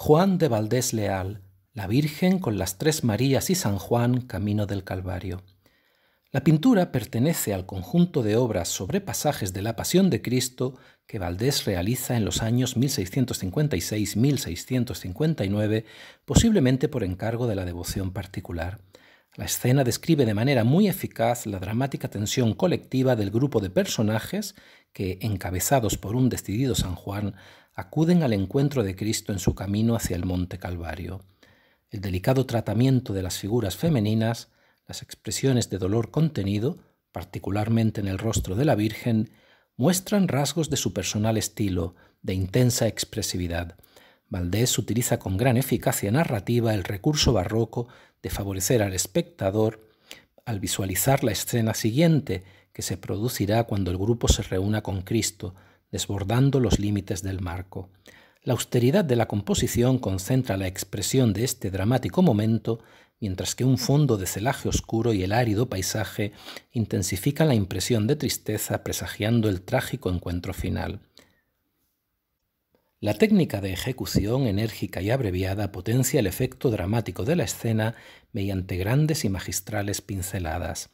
Juan de Valdés Leal, la Virgen con las Tres Marías y San Juan, Camino del Calvario. La pintura pertenece al conjunto de obras sobre pasajes de la Pasión de Cristo que Valdés realiza en los años 1656-1659, posiblemente por encargo de la devoción particular. La escena describe de manera muy eficaz la dramática tensión colectiva del grupo de personajes que, encabezados por un decidido San Juan, acuden al encuentro de Cristo en su camino hacia el Monte Calvario. El delicado tratamiento de las figuras femeninas, las expresiones de dolor contenido, particularmente en el rostro de la Virgen, muestran rasgos de su personal estilo, de intensa expresividad, Valdés utiliza con gran eficacia narrativa el recurso barroco de favorecer al espectador al visualizar la escena siguiente que se producirá cuando el grupo se reúna con Cristo, desbordando los límites del marco. La austeridad de la composición concentra la expresión de este dramático momento, mientras que un fondo de celaje oscuro y el árido paisaje intensifican la impresión de tristeza presagiando el trágico encuentro final. La técnica de ejecución enérgica y abreviada potencia el efecto dramático de la escena mediante grandes y magistrales pinceladas.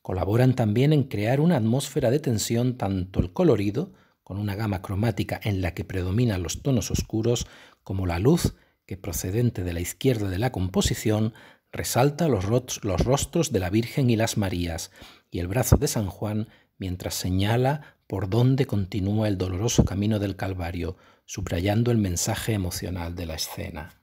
Colaboran también en crear una atmósfera de tensión tanto el colorido, con una gama cromática en la que predominan los tonos oscuros, como la luz, que procedente de la izquierda de la composición, resalta los, rostros de la Virgen y las Marías, y el brazo de San Juan mientras señala por dónde continúa el doloroso camino del Calvario, subrayando el mensaje emocional de la escena.